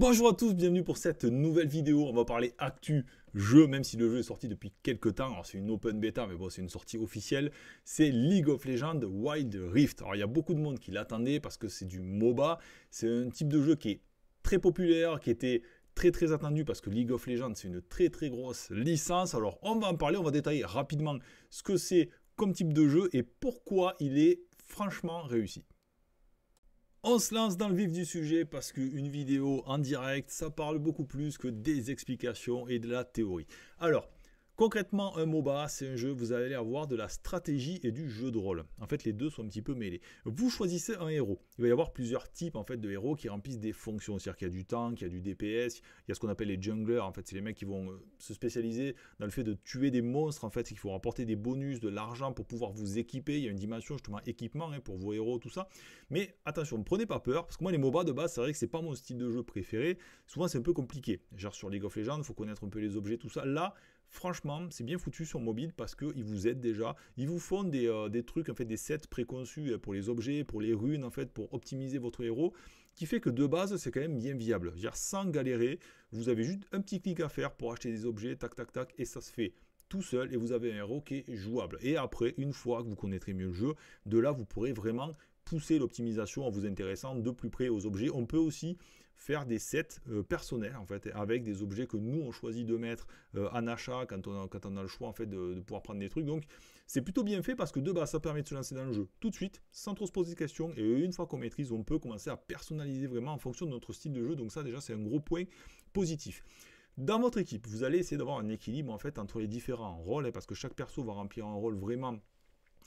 Bonjour à tous, bienvenue pour cette nouvelle vidéo. On va parler actu jeu, même si le jeu est sorti depuis quelques temps. c'est une open beta, mais bon, c'est une sortie officielle. C'est League of Legends Wild Rift. Alors il y a beaucoup de monde qui l'attendait parce que c'est du MOBA. C'est un type de jeu qui est très populaire, qui était très très attendu parce que League of Legends c'est une très très grosse licence. Alors on va en parler, on va détailler rapidement ce que c'est comme type de jeu et pourquoi il est franchement réussi. On se lance dans le vif du sujet parce qu'une vidéo en direct, ça parle beaucoup plus que des explications et de la théorie. Alors, Concrètement, un MOBA, c'est un jeu, vous allez avoir de la stratégie et du jeu de rôle. En fait, les deux sont un petit peu mêlés. Vous choisissez un héros. Il va y avoir plusieurs types en fait, de héros qui remplissent des fonctions. C'est-à-dire qu'il y a du tank, il y a du DPS, il y a ce qu'on appelle les junglers. En fait, c'est les mecs qui vont euh, se spécialiser dans le fait de tuer des monstres, en fait, qui faut rapporter des bonus, de l'argent pour pouvoir vous équiper. Il y a une dimension justement équipement hein, pour vos héros, tout ça. Mais attention, ne prenez pas peur, parce que moi, les MOBA de base, c'est vrai que c'est pas mon style de jeu préféré. Souvent, c'est un peu compliqué. Genre sur League of Legends, il faut connaître un peu les objets, tout ça. Là, Franchement, c'est bien foutu sur mobile parce qu'ils vous aident déjà. Ils vous font des, euh, trucs, en fait, des sets préconçus euh, pour les objets, pour les runes, en fait, pour optimiser votre héros, qui fait que de base, c'est quand même bien viable. -dire sans galérer, vous avez juste un petit clic à faire pour acheter des objets, tac, tac, tac, et ça se fait tout seul et vous avez un héros qui est jouable. Et après, une fois que vous connaîtrez mieux le jeu, de là, vous pourrez vraiment pousser l'optimisation en vous intéressant de plus près aux objets. On peut aussi faire des sets euh, personnels en fait avec des objets que nous on choisit de mettre euh, en achat quand on, a, quand on a le choix en fait de, de pouvoir prendre des trucs donc c'est plutôt bien fait parce que de base ça permet de se lancer dans le jeu tout de suite sans trop se poser de questions et une fois qu'on maîtrise on peut commencer à personnaliser vraiment en fonction de notre style de jeu donc ça déjà c'est un gros point positif dans votre équipe, vous allez essayer d'avoir un équilibre en fait entre les différents rôles, hein, parce que chaque perso va remplir un rôle vraiment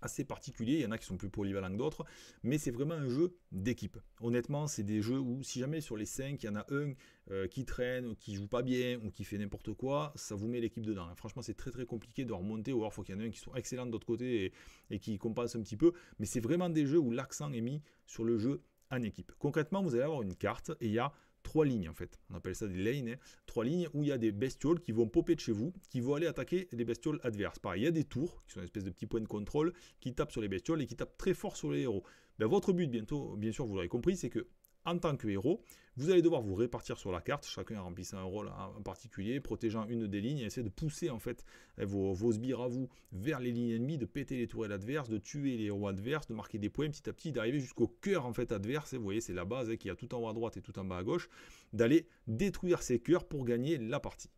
assez particulier, il y en a qui sont plus polyvalents que d'autres, mais c'est vraiment un jeu d'équipe. Honnêtement, c'est des jeux où si jamais sur les 5, il y en a un euh, qui traîne, ou qui joue pas bien, ou qui fait n'importe quoi, ça vous met l'équipe dedans. Franchement, c'est très très compliqué de remonter, ou alors il faut qu'il y en ait un qui soit excellent de l'autre côté et, et qui compense un petit peu, mais c'est vraiment des jeux où l'accent est mis sur le jeu en équipe. Concrètement, vous allez avoir une carte et il y a trois lignes en fait. On appelle ça des lanes, hein. trois lignes où il y a des bestioles qui vont popper de chez vous, qui vont aller attaquer les bestioles adverses. Pareil, il y a des tours qui sont une espèce de petits points de contrôle qui tapent sur les bestioles et qui tapent très fort sur les héros. Ben, votre but, bientôt, bien sûr, vous l'aurez compris, c'est que en tant que héros, vous allez devoir vous répartir sur la carte, chacun remplissant un rôle en particulier, protégeant une des lignes, et essayer de pousser en fait eh, vos, sbires à vous vers les lignes ennemies, de péter les tourelles adverses, de tuer les héros adverses, de marquer des points petit à petit, d'arriver jusqu'au cœur en fait adverse, et vous voyez c'est la base hein, qui a tout en haut à droite et tout en bas à gauche, d'aller détruire ces cœurs pour gagner la partie.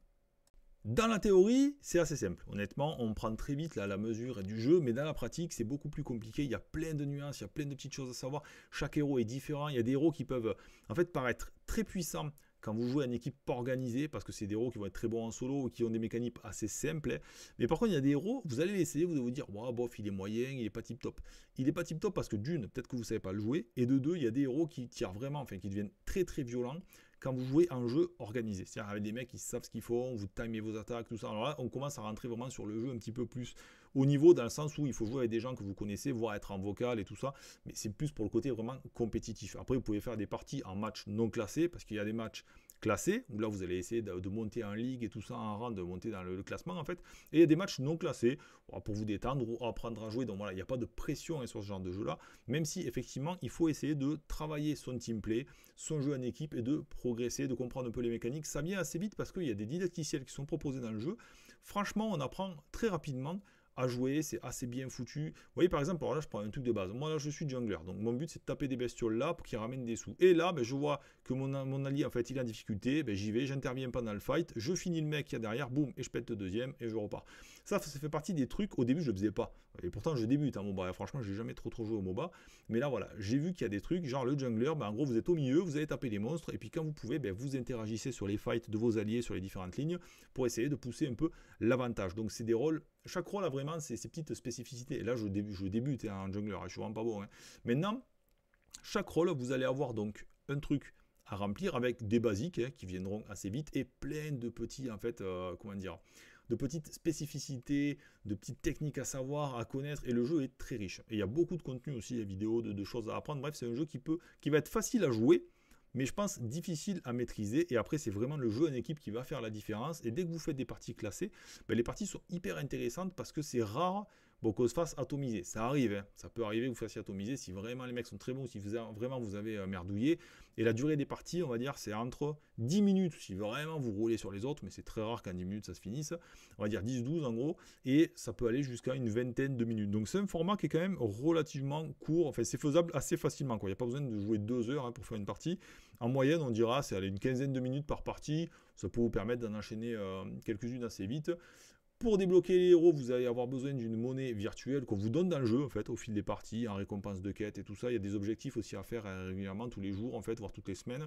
Dans la théorie, c'est assez simple. Honnêtement, on prend très vite la mesure du jeu, mais dans la pratique, c'est beaucoup plus compliqué. Il y a plein de nuances, il y a plein de petites choses à savoir. Chaque héros est différent. Il y a des héros qui peuvent en fait paraître très puissants quand vous jouez une équipe organisée, parce que c'est des héros qui vont être très bons en solo, qui ont des mécaniques assez simples. Mais par contre, il y a des héros, vous allez essayer, vous allez vous dire, wow, bof, il est moyen, il n'est pas tip top. Il n'est pas tip top parce que d'une, peut-être que vous ne savez pas le jouer, et de deux, il y a des héros qui tirent vraiment, enfin, qui deviennent très très violents, quand vous jouez en jeu organisé, c'est-à-dire avec des mecs qui savent ce qu'ils font, vous timez vos attaques, tout ça. Alors là, on commence à rentrer vraiment sur le jeu un petit peu plus au niveau, dans le sens où il faut jouer avec des gens que vous connaissez, voire être en vocal et tout ça. Mais c'est plus pour le côté vraiment compétitif. Après, vous pouvez faire des parties en match non classé, parce qu'il y a des matchs classé là vous allez essayer de, monter en ligue et tout ça en rang, de monter dans le, classement en fait. Et il y a des matchs non classés pour vous détendre ou apprendre à jouer. Donc voilà, il n'y a pas de pression hein, sur ce genre de jeu-là, même si effectivement il faut essayer de travailler son team play, son jeu en équipe et de progresser, de comprendre un peu les mécaniques. Ça vient assez vite parce qu'il y a des didacticiels qui sont proposés dans le jeu. Franchement, on apprend très rapidement à jouer, c'est assez bien foutu. Vous voyez, par exemple, alors là, je prends un truc de base. Moi, là, je suis jungler. Donc, mon but, c'est de taper des bestioles là pour qu'ils ramènent des sous. Et là, ben, je vois que mon, mon allié, en fait, il est en difficulté. Ben, J'y vais, j'interviens pendant le fight. Je finis le mec qui est derrière, boum, et je pète le deuxième et je repars. Ça, ça fait partie des trucs, au début, je ne faisais pas. Et pourtant, je débute un hein. MOBA. Franchement, j'ai jamais trop trop joué au MOBA. Mais là, voilà, j'ai vu qu'il y a des trucs, genre le jungler, bah, en gros, vous êtes au milieu, vous allez taper des monstres, et puis quand vous pouvez, bah, vous interagissez sur les fights de vos alliés, sur les différentes lignes, pour essayer de pousser un peu l'avantage. Donc, c'est des rôles chaque rôle a vraiment ses, petites spécificités. Et Là, je, débute hein, en jungler, hein, je suis vraiment pas bon. Maintenant, chaque rôle, vous allez avoir donc un truc à remplir avec des basiques qui viendront assez vite et plein de petits, en fait, euh, comment dire, de petites spécificités, de petites techniques à savoir, à connaître, et le jeu est très riche. Et il y a beaucoup de contenu aussi, des vidéos, de, choses à apprendre. Bref, c'est un jeu qui, peut, qui va être facile à jouer, mais je pense difficile à maîtriser. Et après, c'est vraiment le jeu en équipe qui va faire la différence. Et dès que vous faites des parties classées, ben, les parties sont hyper intéressantes parce que c'est rare qu'on se fasse atomiser. Ça arrive, hein. ça peut arriver que vous fassiez atomiser si vraiment les mecs sont très bons, si vous vraiment vous avez euh, merdouillé. Et la durée des parties, on va dire, c'est entre 10 minutes, si vraiment vous roulez sur les autres, mais c'est très rare qu'en 10 minutes ça se finisse, on va dire 10-12 en gros, et ça peut aller jusqu'à une vingtaine de minutes. Donc c'est un format qui est quand même relativement court, enfin c'est faisable assez facilement, il n'y a pas besoin de jouer 2 heures hein, pour faire une partie. En moyenne, on dira, c'est une quinzaine de minutes par partie, ça peut vous permettre d'en enchaîner euh, quelques-unes assez vite. Pour débloquer les héros, vous allez avoir besoin d'une monnaie virtuelle qu'on vous donne dans le jeu, en fait, au fil des parties, en récompense de quête et tout ça. Il y a des objectifs aussi à faire euh, régulièrement, tous les jours, en fait, voire toutes les semaines.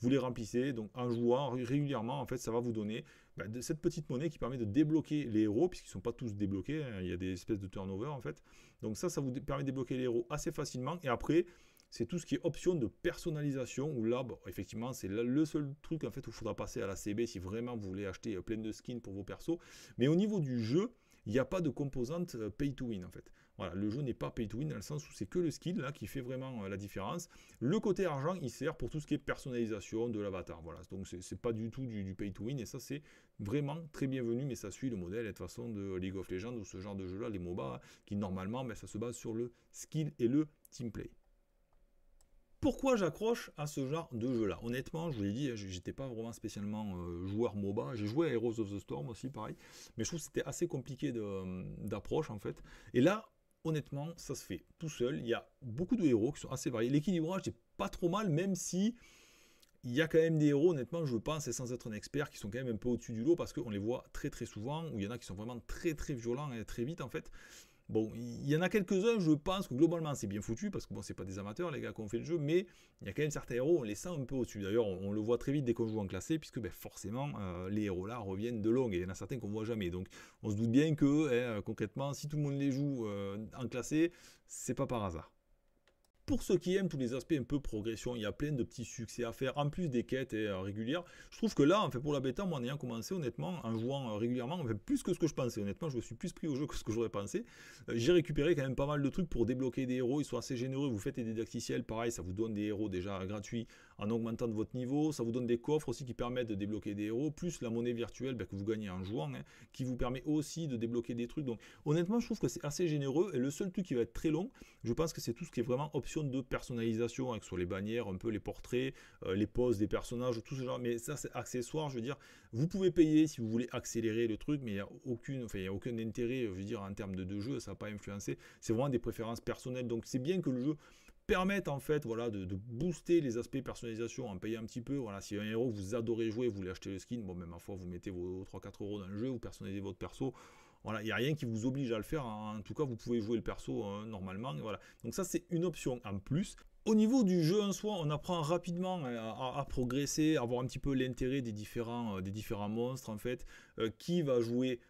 Vous les remplissez, donc en jouant régulièrement, en fait, ça va vous donner bah, cette petite monnaie qui permet de débloquer les héros, puisqu'ils ne sont pas tous débloqués, hein. il y a des espèces de turnover, en fait. Donc ça, ça vous permet de débloquer les héros assez facilement. Et après, c'est tout ce qui est option de personnalisation, où là, effectivement, c'est le seul truc en fait où il faudra passer à la CB si vraiment vous voulez acheter euh, plein de skins pour vos persos. Mais au niveau du jeu, il n'y a pas de composante euh, pay to win en fait. Voilà, le jeu n'est pas pay to win dans le sens où c'est que le skill là qui fait vraiment euh, la différence. Le côté argent, il sert pour tout ce qui est personnalisation de l'avatar. Voilà, donc c'est pas du tout du, pay to win et ça c'est vraiment très bienvenu, mais ça suit le modèle de façon de League of Legends ou ce genre de jeu là, les MOBA, hein, qui normalement mais ben, ça se base sur le skill et le teamplay pourquoi j'accroche à ce genre de jeu-là Honnêtement, je vous l'ai dit, j'étais pas vraiment spécialement euh, joueur MOBA. J'ai joué à Heroes of the Storm aussi, pareil. Mais je trouve que c'était assez compliqué euh, d'approche, en fait. Et là, honnêtement, ça se fait tout seul. Il y a beaucoup de héros qui sont assez variés. L'équilibrage n'est pas trop mal, même si il y a quand même des héros, honnêtement, je pense, et sans être un expert, qui sont quand même un peu au-dessus du lot parce qu'on les voit très très souvent, où il y en a qui sont vraiment très très violents et très vite en fait. Bon, il y en a quelques-uns, je pense que globalement c'est bien foutu, parce que bon, c'est pas des amateurs les gars qui ont fait le jeu, mais il y a quand même certains héros, on les sent un peu au-dessus. D'ailleurs, on, le voit très vite dès qu'on joue en classé, puisque ben, forcément euh, les héros là reviennent de longue, et il y en a certains qu'on voit jamais. Donc on se doute bien que hein, concrètement, si tout le monde les joue euh, en classé, c'est pas par hasard pour ceux qui aiment tous les aspects un peu progression, il y a plein de petits succès à faire, en plus des quêtes euh, régulières. Je trouve que là, en fait, pour la bêta, moi, en ayant commencé, honnêtement, en jouant euh, régulièrement, plus que ce que je pensais. Honnêtement, je me suis plus pris au jeu que ce que j'aurais pensé. Euh, j'ai récupéré quand même pas mal de trucs pour débloquer des héros. Ils sont assez généreux. Vous faites des didacticiels, pareil, ça vous donne des héros déjà gratuits en augmentant de votre niveau. Ça vous donne des coffres aussi qui permettent de débloquer des héros, plus la monnaie virtuelle ben, que vous gagnez en jouant, hein, qui vous permet aussi de débloquer des trucs. Donc honnêtement, je trouve que c'est assez généreux. Et le seul truc qui va être très long, je pense que c'est tout ce qui est vraiment option de personnalisation, avec hein, que ce soit les bannières, un peu les portraits, euh, les poses des personnages, tout ce genre. Mais ça, c'est accessoire, je veux dire. Vous pouvez payer si vous voulez accélérer le truc, mais il n'y a, enfin, aucun intérêt, je veux dire, en termes de, jeu, ça n'a pas influencer C'est vraiment des préférences personnelles. Donc c'est bien que le jeu permettent en fait voilà, de, booster les aspects personnalisation, en hein, payant un petit peu. Voilà, si un héros vous adorez jouer, vous voulez acheter le skin, bon, ben, même à fois vous mettez vos 3-4 euros dans le jeu, vous personnalisez votre perso. Voilà, il n'y a rien qui vous oblige à le faire. Hein. En tout cas, vous pouvez jouer le perso hein, normalement. Voilà. Donc ça, c'est une option en plus. Au niveau du jeu en soi, on apprend rapidement à, progresser, avoir un petit peu l'intérêt des différents, euh, des différents monstres en fait. Euh, qui va jouer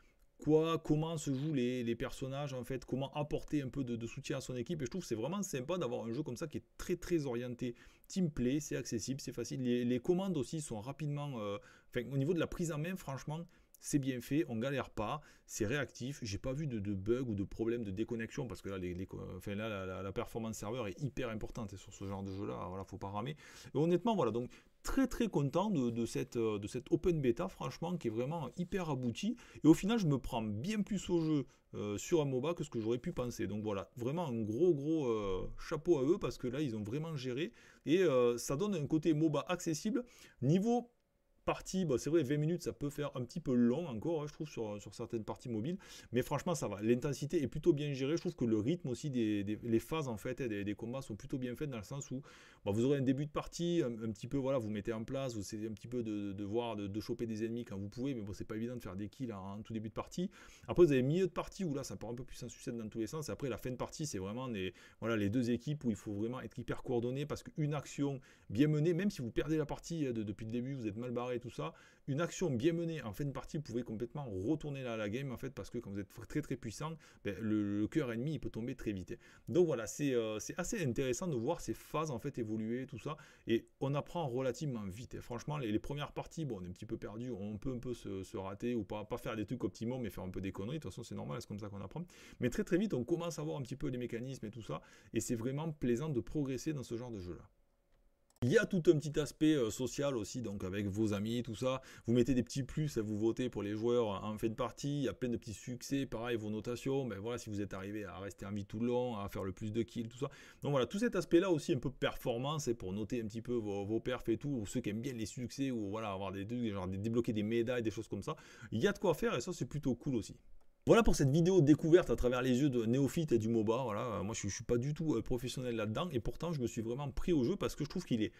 comment se jouent les, personnages, en fait, comment apporter un peu de, soutien à son équipe. Et je trouve que c'est vraiment sympa d'avoir un jeu comme ça qui est très très orienté team play, c'est accessible, c'est facile. Les, commandes aussi sont rapidement, euh, au niveau de la prise en main, franchement, c'est bien fait, on galère pas, c'est réactif, j'ai pas vu de, bug ou de problème de déconnexion parce que là, la, performance serveur est hyper importante sur ce genre de jeu là, voilà, faut pas ramer. Et honnêtement, voilà, donc très très content de, cette, open beta, franchement, qui est vraiment hyper aboutie. Et au final, je me prends bien plus au jeu euh, sur un MOBA que ce que j'aurais pu penser. Donc voilà, vraiment un gros gros euh, chapeau à eux parce que là, ils ont vraiment géré. Et euh, ça donne un côté MOBA accessible. Niveau partie, bah, c'est vrai, 20 minutes, ça peut faire un petit peu long encore, hein, je trouve, sur, certaines parties mobiles. Mais franchement, ça va. L'intensité est plutôt bien gérée. Je trouve que le rythme aussi, des, les phases en fait, hein, des, combats sont plutôt bien faites dans le sens où bah, vous aurez un début de partie, un, petit peu, voilà, vous mettez en place, vous essayez un petit peu de, voir, de, choper des ennemis quand vous pouvez, mais bon, c'est pas évident de faire des kills en, tout début de partie. Après, vous avez milieu de partie où là, ça part un peu plus en succès dans tous les sens. Après, la fin de partie, c'est vraiment voilà, les deux équipes où il faut vraiment être hyper coordonné parce qu'une action bien menée, même si vous perdez la partie hein, depuis le début, vous êtes mal barré et tout ça, une action bien menée en fin de partie pouvait complètement retourner la, la game en fait parce que quand vous êtes très très puissant, ben, le, cœur ennemi il peut tomber très vite. Donc voilà, euh, c'est assez intéressant de voir ces phases en fait évoluer tout ça et on apprend relativement vite. Hein. franchement, les, premières parties, bon, on est un petit peu perdu, on peut un peu se, se, rater ou pas, pas faire des trucs optimaux mais faire un peu des conneries. De toute façon, c'est normal, c'est comme ça qu'on apprend. Mais très très vite, on commence à voir un petit peu les mécanismes et tout ça et c'est vraiment plaisant de progresser dans ce genre de jeu là. Il y a tout un petit aspect euh, social aussi, donc avec vos amis, tout ça. Vous mettez des petits plus, vous votez pour les joueurs en fin de partie. Il y a plein de petits succès, pareil, vos notations. mais ben voilà, si vous êtes arrivé à rester en vie tout le long, à faire le plus de kills, tout ça. Donc voilà, tout cet aspect-là aussi, un peu performance, et pour noter un petit peu vos, vos perfs et tout, ou ceux qui aiment bien les succès, ou voilà, avoir des trucs, genre débloquer des médailles, des choses comme ça. Il y a de quoi faire, et ça, c'est plutôt cool aussi. Voilà pour cette vidéo découverte à travers les yeux de néophyte et du MOBA. Voilà, moi je, ne suis pas du tout euh, professionnel là-dedans et pourtant je me suis vraiment pris au jeu parce que je trouve qu'il est,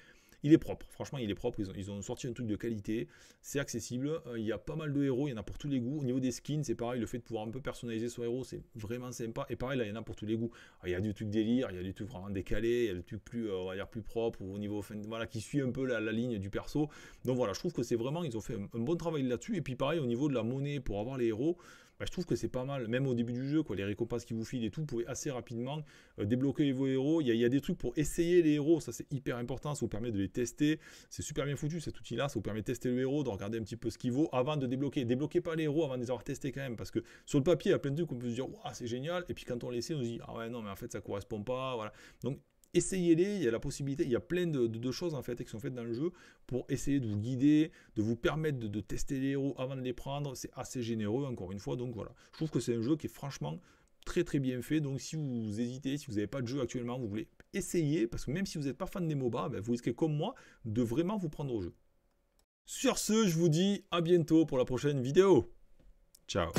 il est propre. Franchement, il est propre. Ils ont, sorti un truc de qualité. C'est accessible. Euh, il y a pas mal de héros. Il y en a pour tous les goûts. Au niveau des skins, c'est pareil. Le fait de pouvoir un peu personnaliser son héros, c'est vraiment sympa. Et pareil, là, il y en a pour tous les goûts. Ah, il y a du truc délire. Il y a du truc vraiment décalé. Il y a du truc plus, euh, on va dire, plus propre au niveau, voilà, qui suit un peu la, ligne du perso. Donc voilà, je trouve que c'est vraiment, ils ont fait un, un bon travail là-dessus. Et puis pareil, au niveau de la monnaie pour avoir les héros. Bah, je trouve que c'est pas mal. Même au début du jeu, quoi, les récompenses qui vous filent et tout, vous pouvez assez rapidement euh, débloquer vos héros. Il y, a des trucs pour essayer les héros, ça c'est hyper important, ça vous permet de les tester. C'est super bien foutu cet outil-là, ça vous permet de tester le héros, de regarder un petit peu ce qu'il vaut avant de débloquer. Débloquez pas les héros avant de les avoir testés quand même, parce que sur le papier, il y a plein de trucs qu'on peut se dire, c'est génial, et puis quand on l'essaie, on se dit, ah ouais, non, mais en fait, ça correspond pas, voilà. Donc essayez-les, il y a la possibilité, il y a plein de, choses en fait qui sont faites dans le jeu pour essayer de vous guider, de vous permettre de, tester les héros avant de les prendre, c'est assez généreux encore une fois, donc voilà. Je trouve que c'est un jeu qui est franchement très très bien fait, donc si vous hésitez, si vous n'avez pas de jeu actuellement, vous voulez essayer, parce que même si vous n'êtes pas fan des MOBA, ben, vous risquez comme moi de vraiment vous prendre au jeu. Sur ce, je vous dis à bientôt pour la prochaine vidéo. Ciao